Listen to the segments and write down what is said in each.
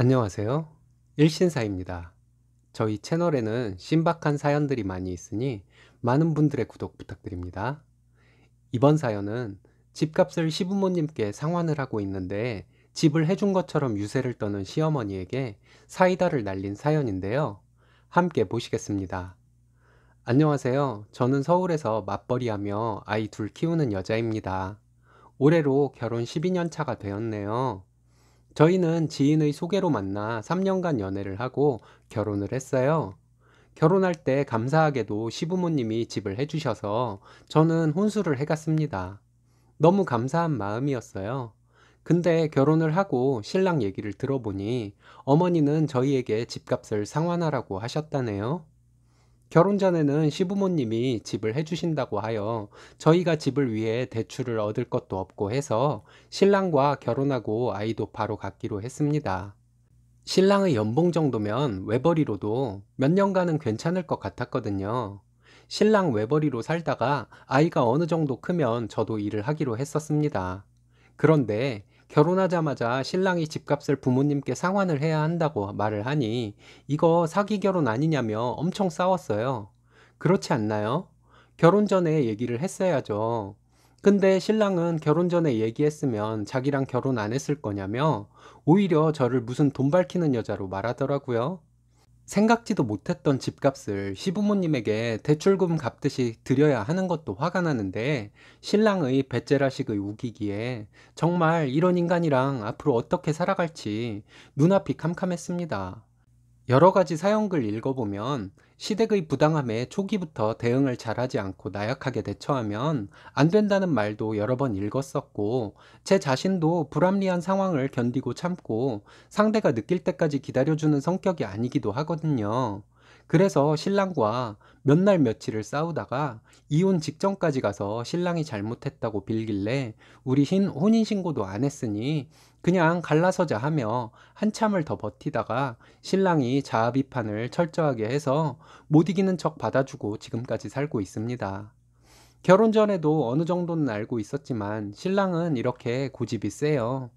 안녕하세요. 일신사입니다. 저희 채널에는 신박한 사연들이 많이 있으니 많은 분들의 구독 부탁드립니다. 이번 사연은 집값을 시부모님께 상환을 하고 있는데 집을 해준 것처럼 유세를 떠는 시어머니에게 사이다를 날린 사연인데요. 함께 보시겠습니다. 안녕하세요. 저는 서울에서 맞벌이하며 아이 둘 키우는 여자입니다. 올해로 결혼 12년 차가 되었네요. 저희는 지인의 소개로 만나 3년간 연애를 하고 결혼을 했어요. 결혼할 때 감사하게도 시부모님이 집을 해주셔서 저는 혼수를 해갔습니다. 너무 감사한 마음이었어요. 근데 결혼을 하고 신랑 얘기를 들어보니 어머니는 저희에게 집값을 상환하라고 하셨다네요. 결혼 전에는 시부모님이 집을 해주신다고 하여 저희가 집을 위해 대출을 얻을 것도 없고 해서 신랑과 결혼하고 아이도 바로 갖기로 했습니다. 신랑의 연봉 정도면 외벌이로도 몇 년간은 괜찮을 것 같았거든요. 신랑 외벌이로 살다가 아이가 어느 정도 크면 저도 일을 하기로 했었습니다. 그런데 결혼하자마자 신랑이 집값을 부모님께 상환을 해야 한다고 말을 하니 이거 사기 결혼 아니냐며 엄청 싸웠어요. 그렇지 않나요? 결혼 전에 얘기를 했어야죠. 근데 신랑은 결혼 전에 얘기했으면 자기랑 결혼 안 했을 거냐며 오히려 저를 무슨 돈 밝히는 여자로 말하더라고요. 생각지도 못했던 집값을 시부모님에게 대출금 갚듯이 드려야 하는 것도 화가 나는데 신랑의 배째라식의 우기기에 정말 이런 인간이랑 앞으로 어떻게 살아갈지 눈앞이 캄캄했습니다. 여러 가지 사연글 읽어보면 시댁의 부당함에 초기부터 대응을 잘하지 않고 나약하게 대처하면 안 된다는 말도 여러 번 읽었었고 제 자신도 불합리한 상황을 견디고 참고 상대가 느낄 때까지 기다려주는 성격이 아니기도 하거든요. 그래서 신랑과 몇 날 며칠을 싸우다가 이혼 직전까지 가서 신랑이 잘못했다고 빌길래 우리 신 혼인신고도 안 했으니 그냥 갈라서자 하며 한참을 더 버티다가 신랑이 자아비판을 철저하게 해서 못 이기는 척 받아주고 지금까지 살고 있습니다. 결혼 전에도 어느 정도는 알고 있었지만 신랑은 이렇게 고집이 세요.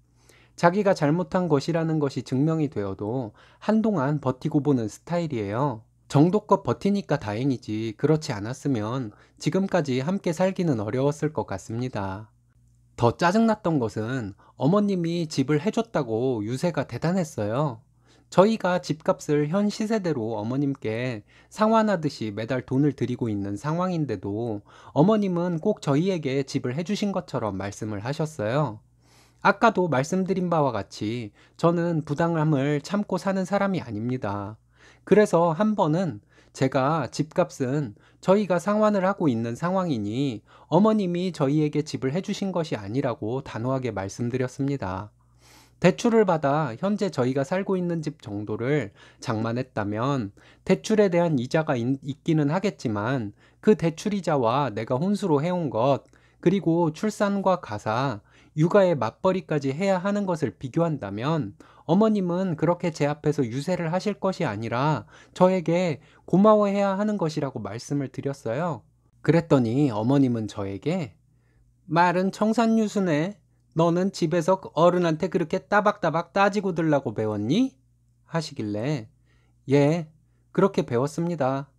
자기가 잘못한 것이라는 것이 증명이 되어도 한동안 버티고 보는 스타일이에요. 정도껏 버티니까 다행이지 그렇지 않았으면 지금까지 함께 살기는 어려웠을 것 같습니다. 더 짜증났던 것은 어머님이 집을 해줬다고 유세가 대단했어요. 저희가 집값을 현 시세대로 어머님께 상환하듯이 매달 돈을 드리고 있는 상황인데도 어머님은 꼭 저희에게 집을 해주신 것처럼 말씀을 하셨어요. 아까도 말씀드린 바와 같이 저는 부당함을 참고 사는 사람이 아닙니다. 그래서 한 번은 제가 집값은 저희가 상환을 하고 있는 상황이니 어머님이 저희에게 집을 해주신 것이 아니라고 단호하게 말씀드렸습니다. 대출을 받아 현재 저희가 살고 있는 집 정도를 장만했다면 대출에 대한 이자가 있기는 하겠지만 그 대출이자와 내가 혼수로 해온 것 그리고 출산과 가사 육아의 맞벌이까지 해야 하는 것을 비교한다면 어머님은 그렇게 제 앞에서 유세를 하실 것이 아니라 저에게 고마워해야 하는 것이라고 말씀을 드렸어요. 그랬더니 어머님은 저에게 말은 청산유수네. 너는 집에서 어른한테 그렇게 따박따박 따지고 들라고 배웠니? 하시길래 예, 그렇게 배웠습니다.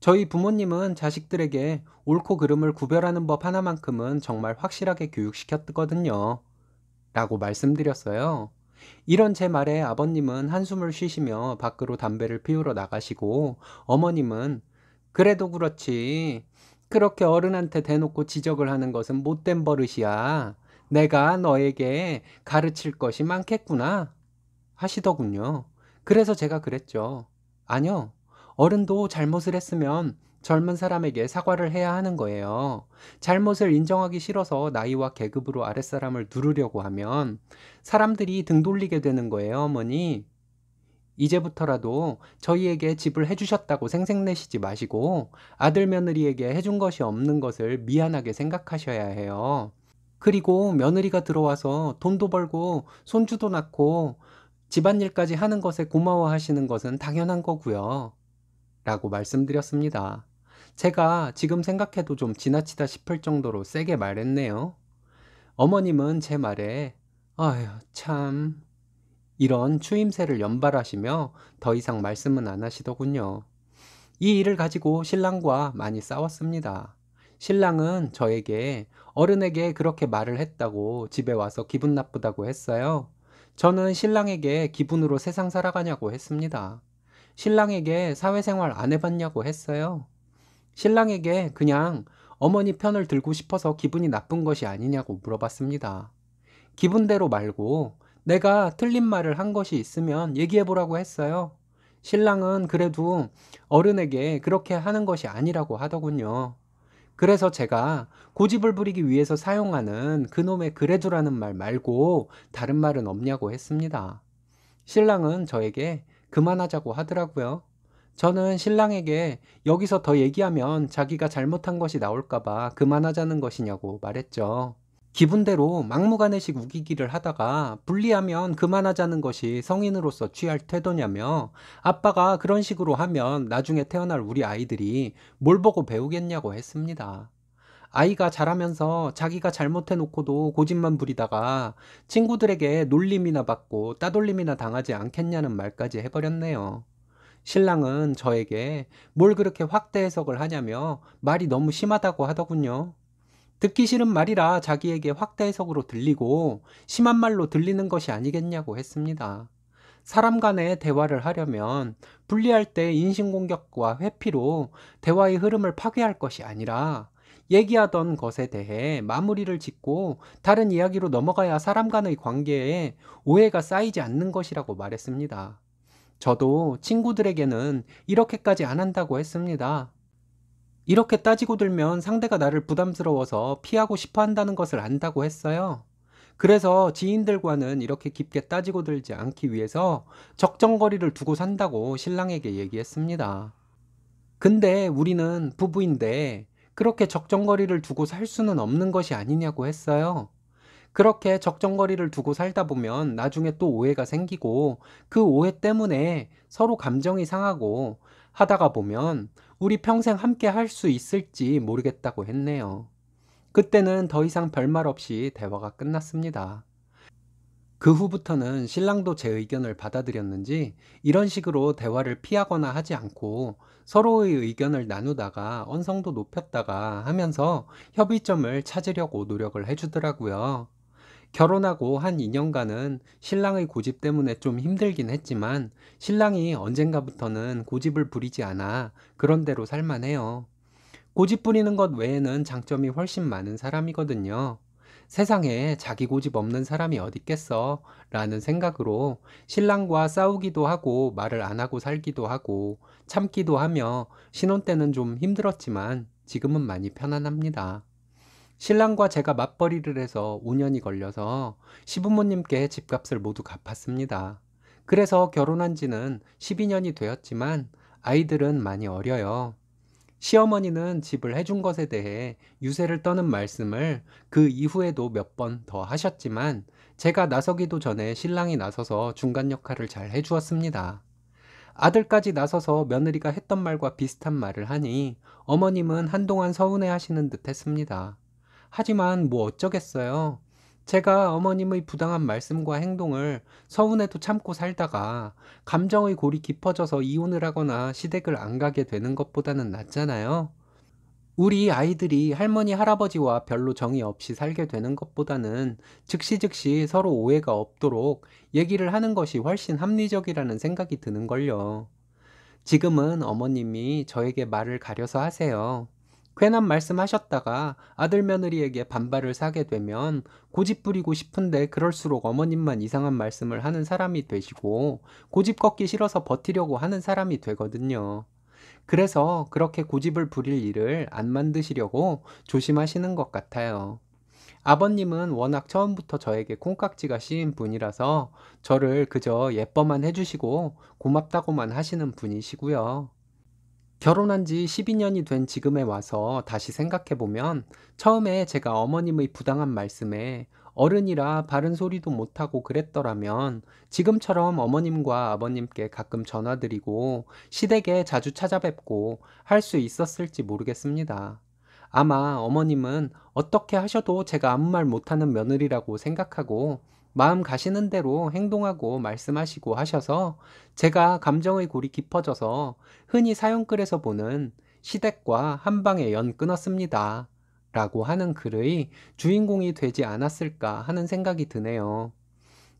저희 부모님은 자식들에게 옳고 그름을 구별하는 법 하나만큼은 정말 확실하게 교육시켰거든요. 라고 말씀드렸어요. 이런 제 말에 아버님은 한숨을 쉬시며 밖으로 담배를 피우러 나가시고 어머님은 그래도 그렇지. 그렇게 어른한테 대놓고 지적을 하는 것은 못된 버릇이야. 내가 너에게 가르칠 것이 많겠구나. 하시더군요. 그래서 제가 그랬죠. 아니요. 어른도 잘못을 했으면 젊은 사람에게 사과를 해야 하는 거예요. 잘못을 인정하기 싫어서 나이와 계급으로 아랫사람을 누르려고 하면 사람들이 등 돌리게 되는 거예요, 어머니. 이제부터라도 저희에게 집을 해주셨다고 생색내시지 마시고 아들 며느리에게 해준 것이 없는 것을 미안하게 생각하셔야 해요. 그리고 며느리가 들어와서 돈도 벌고 손주도 낳고 집안일까지 하는 것에 고마워하시는 것은 당연한 거고요. 라고 말씀드렸습니다. 제가 지금 생각해도 좀 지나치다 싶을 정도로 세게 말했네요. 어머님은 제 말에 아휴 참 이런 추임새를 연발하시며 더 이상 말씀은 안 하시더군요. 이 일을 가지고 신랑과 많이 싸웠습니다. 신랑은 저에게 어른에게 그렇게 말을 했다고 집에 와서 기분 나쁘다고 했어요. 저는 신랑에게 기분으로 세상 살아가냐고 했습니다. 신랑에게 사회생활 안 해봤냐고 했어요. 신랑에게 그냥 어머니 편을 들고 싶어서 기분이 나쁜 것이 아니냐고 물어봤습니다. 기분대로 말고 내가 틀린 말을 한 것이 있으면 얘기해보라고 했어요. 신랑은 그래도 어른에게 그렇게 하는 것이 아니라고 하더군요. 그래서 제가 고집을 부리기 위해서 사용하는 그놈의 그래도라는 말 말고 다른 말은 없냐고 했습니다. 신랑은 저에게 그만하자고 하더라고요. 저는 신랑에게 여기서 더 얘기하면 자기가 잘못한 것이 나올까봐 그만하자는 것이냐고 말했죠. 기분대로 막무가내식 우기기를 하다가 불리하면 그만하자는 것이 성인으로서 취할 태도냐며 아빠가 그런 식으로 하면 나중에 태어날 우리 아이들이 뭘 보고 배우겠냐고 했습니다. 아이가 자라면서 자기가 잘못해놓고도 고집만 부리다가 친구들에게 놀림이나 받고 따돌림이나 당하지 않겠냐는 말까지 해버렸네요. 신랑은 저에게 뭘 그렇게 확대 해석을 하냐며 말이 너무 심하다고 하더군요. 듣기 싫은 말이라 자기에게 확대 해석으로 들리고 심한 말로 들리는 것이 아니겠냐고 했습니다. 사람 간의 대화를 하려면 분리할 때 인신공격과 회피로 대화의 흐름을 파괴할 것이 아니라 얘기하던 것에 대해 마무리를 짓고 다른 이야기로 넘어가야 사람 간의 관계에 오해가 쌓이지 않는 것이라고 말했습니다. 저도 친구들에게는 이렇게까지 안 한다고 했습니다. 이렇게 따지고 들면 상대가 나를 부담스러워서 피하고 싶어 한다는 것을 안다고 했어요. 그래서 지인들과는 이렇게 깊게 따지고 들지 않기 위해서 적정거리를 두고 산다고 신랑에게 얘기했습니다. 근데 우리는 부부인데 그렇게 적정거리를 두고 살 수는 없는 것이 아니냐고 했어요. 그렇게 적정거리를 두고 살다 보면 나중에 또 오해가 생기고 그 오해 때문에 서로 감정이 상하고 하다가 보면 우리 평생 함께 할 수 있을지 모르겠다고 했네요. 그때는 더 이상 별말 없이 대화가 끝났습니다. 그 후부터는 신랑도 제 의견을 받아들였는지 이런 식으로 대화를 피하거나 하지 않고 서로의 의견을 나누다가 언성도 높였다가 하면서 협의점을 찾으려고 노력을 해주더라고요. 결혼하고 한 2년간은 신랑의 고집 때문에 좀 힘들긴 했지만 신랑이 언젠가부터는 고집을 부리지 않아 그런대로 살만해요. 고집 부리는 것 외에는 장점이 훨씬 많은 사람이거든요. 세상에 자기 고집 없는 사람이 어딨겠어 라는 생각으로 신랑과 싸우기도 하고 말을 안 하고 살기도 하고 참기도 하며 신혼 때는 좀 힘들었지만 지금은 많이 편안합니다. 신랑과 제가 맞벌이를 해서 5년이 걸려서 시부모님께 집값을 모두 갚았습니다. 그래서 결혼한 지는 12년이 되었지만 아이들은 많이 어려요. 시어머니는 집을 해준 것에 대해 유세를 떠는 말씀을 그 이후에도 몇 번 더 하셨지만 제가 나서기도 전에 신랑이 나서서 중간 역할을 잘 해주었습니다. 아들까지 나서서 며느리가 했던 말과 비슷한 말을 하니 어머님은 한동안 서운해 하시는 듯 했습니다. 하지만 뭐 어쩌겠어요. 제가 어머님의 부당한 말씀과 행동을 서운해도 참고 살다가 감정의 골이 깊어져서 이혼을 하거나 시댁을 안 가게 되는 것보다는 낫잖아요. 우리 아이들이 할머니, 할아버지와 별로 정이 없이 살게 되는 것보다는 즉시 즉시 서로 오해가 없도록 얘기를 하는 것이 훨씬 합리적이라는 생각이 드는걸요. 지금은 어머님이 저에게 말을 가려서 하세요. 괜한 말씀하셨다가 아들 며느리에게 반발을 사게 되면 고집 부리고 싶은데 그럴수록 어머님만 이상한 말씀을 하는 사람이 되시고 고집 꺾기 싫어서 버티려고 하는 사람이 되거든요. 그래서 그렇게 고집을 부릴 일을 안 만드시려고 조심하시는 것 같아요. 아버님은 워낙 처음부터 저에게 콩깍지가 씌인 분이라서 저를 그저 예뻐만 해주시고 고맙다고만 하시는 분이시고요. 결혼한 지 12년이 된 지금에 와서 다시 생각해보면 처음에 제가 어머님의 부당한 말씀에 어른이라 바른 소리도 못하고 그랬더라면 지금처럼 어머님과 아버님께 가끔 전화드리고 시댁에 자주 찾아뵙고 할 수 있었을지 모르겠습니다. 아마 어머님은 어떻게 하셔도 제가 아무 말 못하는 며느리라고 생각하고 마음 가시는 대로 행동하고 말씀하시고 하셔서 제가 감정의 골이 깊어져서 흔히 사용글에서 보는 시댁과 한방에 연 끊었습니다. 라고 하는 글의 주인공이 되지 않았을까 하는 생각이 드네요.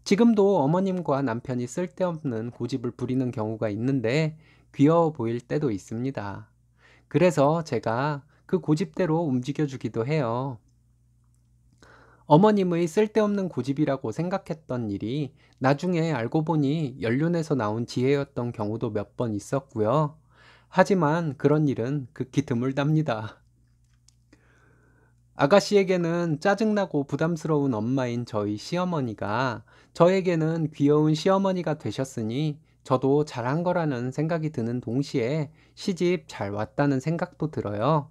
지금도 어머님과 남편이 쓸데없는 고집을 부리는 경우가 있는데 귀여워 보일 때도 있습니다. 그래서 제가 그 고집대로 움직여주기도 해요. 어머님의 쓸데없는 고집이라고 생각했던 일이 나중에 알고 보니 연륜에서 나온 지혜였던 경우도 몇 번 있었고요. 하지만 그런 일은 극히 드물답니다. 아가씨에게는 짜증나고 부담스러운 엄마인 저희 시어머니가 저에게는 귀여운 시어머니가 되셨으니 저도 잘한 거라는 생각이 드는 동시에 시집 잘 왔다는 생각도 들어요.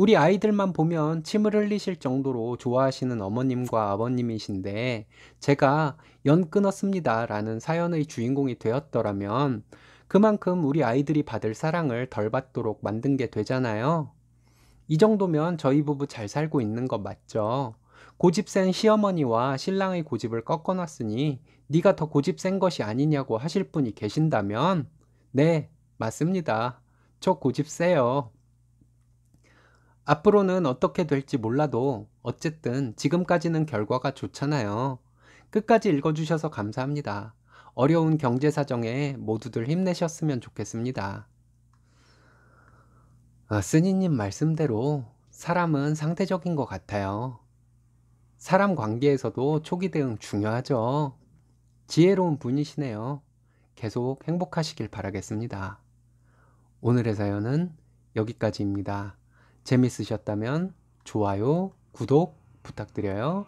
우리 아이들만 보면 침을 흘리실 정도로 좋아하시는 어머님과 아버님이신데 제가 연 끊었습니다 라는 사연의 주인공이 되었더라면 그만큼 우리 아이들이 받을 사랑을 덜 받도록 만든 게 되잖아요. 이 정도면 저희 부부 잘 살고 있는 거 맞죠? 고집 센 시어머니와 신랑의 고집을 꺾어놨으니 네가 더 고집 센 것이 아니냐고 하실 분이 계신다면 네, 맞습니다. 저 고집 세요. 앞으로는 어떻게 될지 몰라도 어쨌든 지금까지는 결과가 좋잖아요. 끝까지 읽어주셔서 감사합니다. 어려운 경제 사정에 모두들 힘내셨으면 좋겠습니다. 아, 스님 말씀대로 사람은 상대적인 것 같아요. 사람 관계에서도 초기 대응 중요하죠. 지혜로운 분이시네요. 계속 행복하시길 바라겠습니다. 오늘의 사연은 여기까지입니다. 재밌으셨다면 좋아요, 구독 부탁드려요.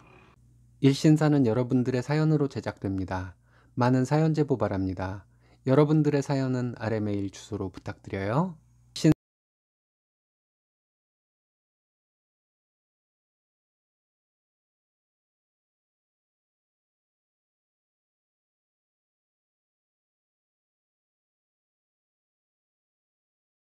일신사는 여러분들의 사연으로 제작됩니다. 많은 사연 제보 바랍니다. 여러분들의 사연은 아래 메일 주소로 부탁드려요.